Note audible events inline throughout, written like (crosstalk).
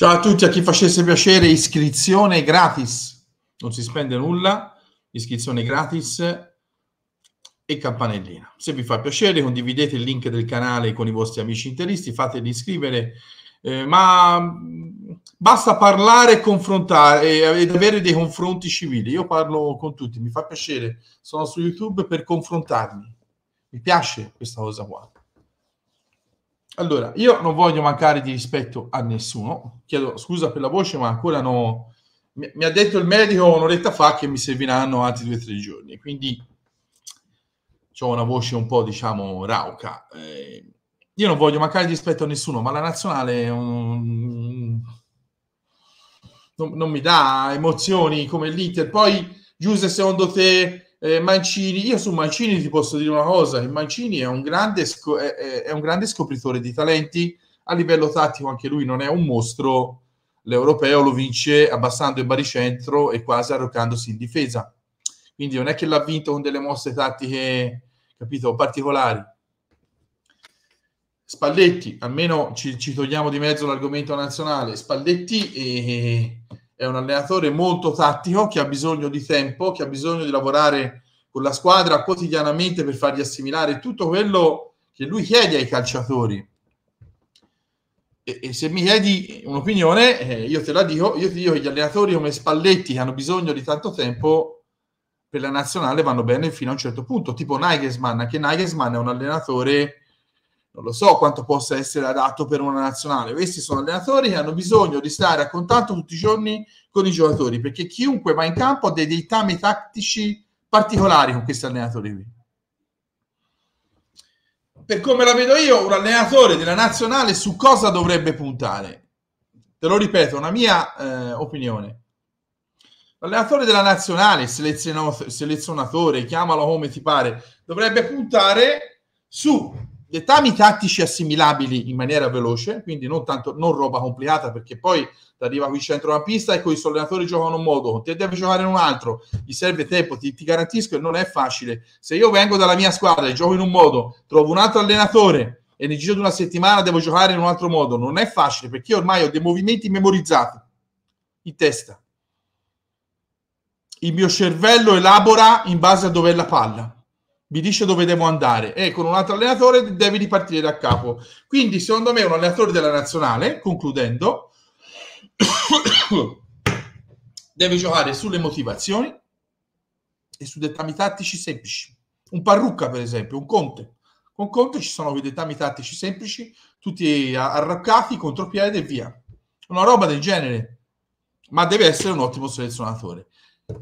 Ciao a tutti, a chi facesse piacere, iscrizione gratis, non si spende nulla, iscrizione gratis e campanellina. Se vi fa piacere condividete il link del canale con i vostri amici interisti, fateli iscrivere, eh, ma mm, basta parlare e confrontare eh, ed avere dei confronti civili. Io parlo con tutti, mi fa piacere, sono su YouTube per confrontarmi. Mi piace questa cosa qua. Allora, io non voglio mancare di rispetto a nessuno. Chiedo scusa per la voce, ma ancora no. Mi, mi ha detto il medico un'oretta fa che mi serviranno altri due o tre giorni, quindi ho una voce un po', diciamo, rauca. Eh, io non voglio mancare di rispetto a nessuno, ma la nazionale um, non, non, mi dà emozioni come l'Inter. Poi, Giuse, secondo te eh, Mancini, io su Mancini ti posso dire una cosa, che Mancini è un, grande, sco- è, è, un grande scopritore di talenti, a livello tattico anche lui non è un mostro, l'europeo lo vince abbassando il baricentro e quasi arroccandosi in difesa. Quindi non è che l'ha vinto con delle mosse tattiche, capito, particolari. Spalletti, almeno ci, ci togliamo di mezzo l'argomento nazionale, Spalletti e, eh, è un allenatore molto tattico che ha bisogno di tempo, che ha bisogno di lavorare con la squadra quotidianamente per fargli assimilare tutto quello che lui chiede ai calciatori. E, e se mi chiedi un'opinione, eh, io te la dico, io ti dico che gli allenatori come Spalletti che hanno bisogno di tanto tempo per la nazionale vanno bene fino a un certo punto, tipo Nagelsmann, anche Nagelsmann è un allenatore non lo so quanto possa essere adatto per una nazionale. Questi sono allenatori che hanno bisogno di stare a contatto tutti i giorni con i giocatori, perché chiunque va in campo ha dei, dei tami tattici particolari con questi allenatori qui. Per come la vedo io, un allenatore della nazionale su cosa dovrebbe puntare? Te lo ripeto, una mia eh, opinione. L'allenatore della nazionale, selezionatore, chiamalo come ti pare, dovrebbe puntare su dettami tattici assimilabili in maniera veloce, quindi non, tanto, non roba complicata perché poi ti arriva qui centrocampista e con i sollenatori giocano in un modo, te deve giocare in un altro, gli serve tempo, ti, ti garantisco che non è facile. Se io vengo dalla mia squadra e gioco in un modo, trovo un altro allenatore e nel giro di una settimana devo giocare in un altro modo, non è facile perché io ormai ho dei movimenti memorizzati in testa. Il mio cervello elabora in base a dove è la palla mi dice dove devo andare e eh, con un altro allenatore devi ripartire da capo. Quindi, secondo me, un allenatore della nazionale, concludendo, (coughs) deve giocare sulle motivazioni e su dettami tattici semplici. Un Parrucca, per esempio, un Conte. Con Conte ci sono dettami tattici semplici, tutti arraccati, contropiede e via. Una roba del genere. Ma deve essere un ottimo selezionatore.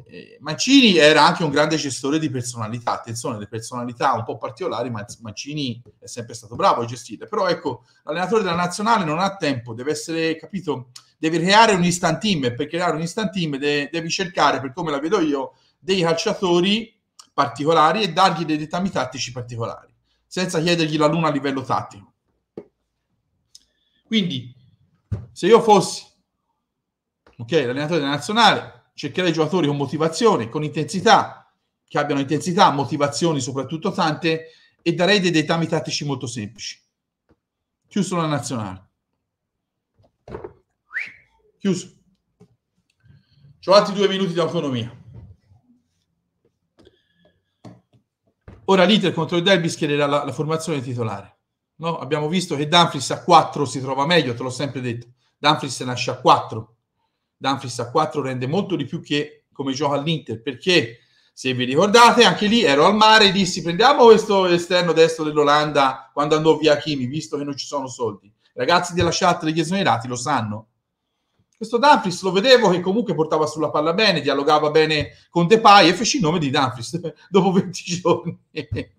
Eh, Mancini era anche un grande gestore di personalità, attenzione, le personalità un po' particolari, ma Mancini è sempre stato bravo a gestire, però ecco, l'allenatore della nazionale non ha tempo, deve essere, capito, deve creare un instant team, per creare un instant team de- devi cercare, per come la vedo io, dei calciatori particolari e dargli dei dettami tattici particolari, senza chiedergli la luna a livello tattico. Quindi, se io fossi, ok, l'allenatore della nazionale, cercare cioè, giocatori con motivazione, con intensità, che abbiano intensità, motivazioni soprattutto tante, e darei dei dettami tattici molto semplici. Chiuso la nazionale. Chiuso. Ho altri due minuti di autonomia. Ora l'Iter contro il Derby schiererà la, la formazione titolare. No? Abbiamo visto che Danfris a 4 si trova meglio, te l'ho sempre detto. Danfris nasce a 4 Danfris a 4 rende molto di più che come gioca all'Inter, perché se vi ricordate, anche lì ero al mare e dissi prendiamo questo esterno destro dell'Olanda quando andò via Kimi, visto che non ci sono soldi. ragazzi della chat degli esonerati lo sanno. Questo Danfris lo vedevo che comunque portava sulla palla bene, dialogava bene con Depay e feci il nome di Danfris (laughs) dopo 20 giorni. (laughs)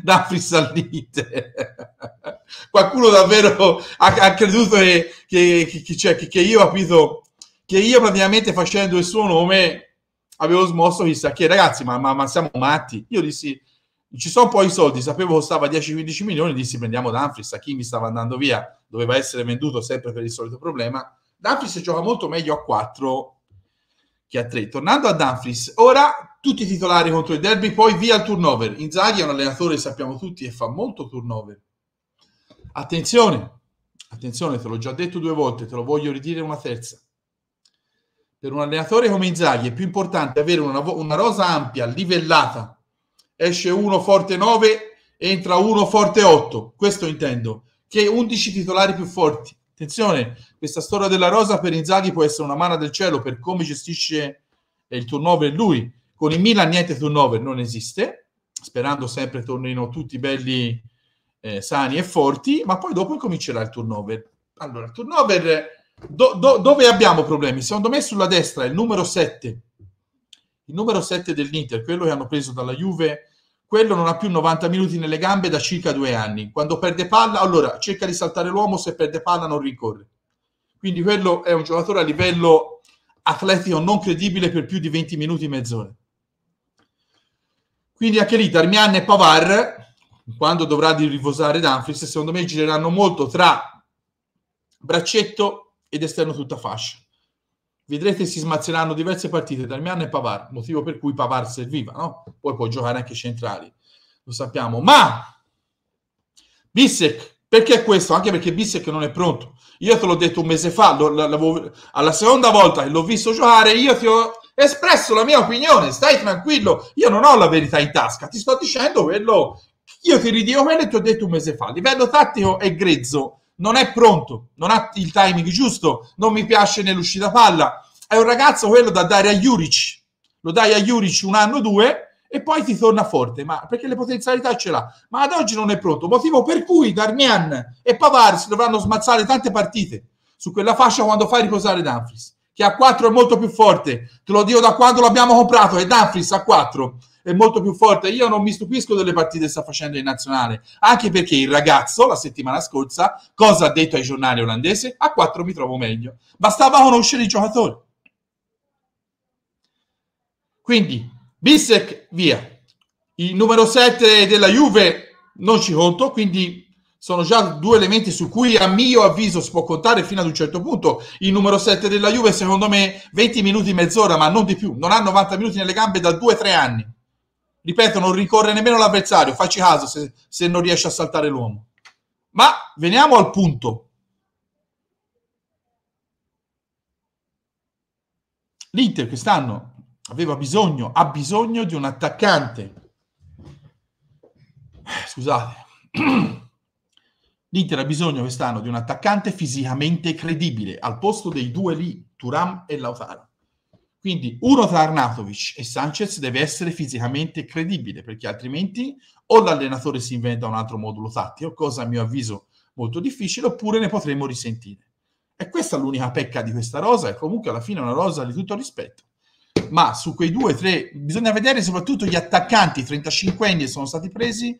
Danfris all'Inter. (laughs) Qualcuno davvero ha, ha creduto che, che, che, cioè, che io ho capito che io praticamente facendo il suo nome avevo smosso chissà che ragazzi ma, ma, ma siamo matti io dissi ci sono poi i soldi sapevo costava 10-15 milioni dissi prendiamo Danfris a chi mi stava andando via doveva essere venduto sempre per il solito problema Danfris gioca molto meglio a 4 che a 3 tornando a Danfris ora tutti i titolari contro il derby poi via il turnover Inzaghi è un allenatore sappiamo tutti e fa molto turnover attenzione attenzione te l'ho già detto due volte te lo voglio ridire una terza per un allenatore come Inzaghi è più importante avere una, una rosa ampia, livellata. Esce uno forte 9, entra uno forte 8. Questo intendo. Che 11 titolari più forti. Attenzione, questa storia della rosa per Inzaghi può essere una mano del cielo per come gestisce eh, il turnover lui. Con il Milan niente turnover, non esiste. Sperando sempre tornino tutti belli, eh, sani e forti, ma poi dopo comincerà il turnover. Allora, il turnover Do, do, dove abbiamo problemi? Secondo me sulla destra il numero 7, il numero 7 dell'Inter, quello che hanno preso dalla Juve, quello non ha più 90 minuti nelle gambe da circa due anni. Quando perde palla, allora cerca di saltare l'uomo, se perde palla non rincorre. Quindi quello è un giocatore a livello atletico non credibile per più di 20 minuti, e mezz'ora. Quindi anche lì Darmian e Pavar, quando dovrà di rivosare Danfries, secondo me gireranno molto tra braccetto ed esterno tutta fascia. Vedrete si smazzeranno diverse partite tra Miano e Pavar, motivo per cui Pavar serviva, no? Poi può giocare anche centrali, lo sappiamo. Ma Bissek, perché questo? Anche perché Bissek non è pronto. Io te l'ho detto un mese fa, lo, lo, alla seconda volta che l'ho visto giocare, io ti ho espresso la mia opinione, stai tranquillo, io non ho la verità in tasca, ti sto dicendo quello, io ti ridico quello e ti ho detto un mese fa, livello tattico è grezzo, non è pronto, non ha il timing giusto, non mi piace nell'uscita palla. È un ragazzo quello da dare a Juric, lo dai a Juric un anno o due e poi ti torna forte, ma perché le potenzialità ce l'ha. Ma ad oggi non è pronto, motivo per cui Darmian e Pavar si dovranno smazzare tante partite su quella fascia quando fai riposare Danfris, che a 4 è molto più forte, te lo dico da quando l'abbiamo comprato, è Danfris a 4 è molto più forte. Io non mi stupisco delle partite che sta facendo in nazionale, anche perché il ragazzo la settimana scorsa cosa ha detto ai giornali olandesi? A 4 mi trovo meglio. Bastava conoscere i giocatori. Quindi Bissec via. Il numero 7 della Juve non ci conto, quindi sono già due elementi su cui a mio avviso si può contare fino ad un certo punto. Il numero 7 della Juve, secondo me, 20 minuti, mezz'ora, ma non di più. Non ha 90 minuti nelle gambe da 2-3 anni ripeto, non ricorre nemmeno l'avversario, facci caso se, se non riesce a saltare l'uomo. Ma veniamo al punto. L'Inter quest'anno aveva bisogno, ha bisogno di un attaccante. Scusate. (clears throat) L'Inter ha bisogno quest'anno di un attaccante fisicamente credibile al posto dei due lì, Turam e Lautaro. Quindi uno tra Arnautovic e Sanchez deve essere fisicamente credibile, perché altrimenti o l'allenatore si inventa un altro modulo tattico, cosa a mio avviso molto difficile, oppure ne potremo risentire. E questa è l'unica pecca di questa rosa, e comunque alla fine è una rosa di tutto rispetto. Ma su quei due, tre, bisogna vedere soprattutto gli attaccanti 35 anni e sono stati presi,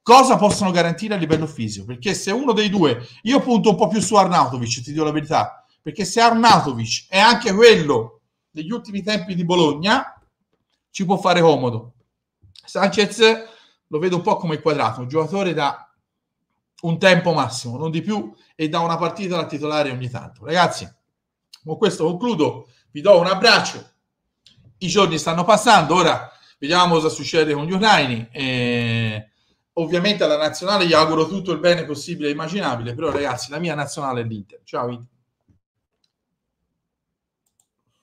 cosa possono garantire a livello fisico. Perché se uno dei due, io punto un po' più su Arnautovic, ti dico la verità, perché se Arnautovic è anche quello degli ultimi tempi di Bologna ci può fare comodo. Sanchez lo vedo un po' come quadrato, un giocatore da un tempo massimo, non di più, e da una partita da titolare ogni tanto. Ragazzi, con questo concludo, vi do un abbraccio. I giorni stanno passando, ora vediamo cosa succede con gli ucraini. Eh, ovviamente alla nazionale gli auguro tutto il bene possibile e immaginabile, però ragazzi la mia nazionale è l'Inter. Ciao Inter.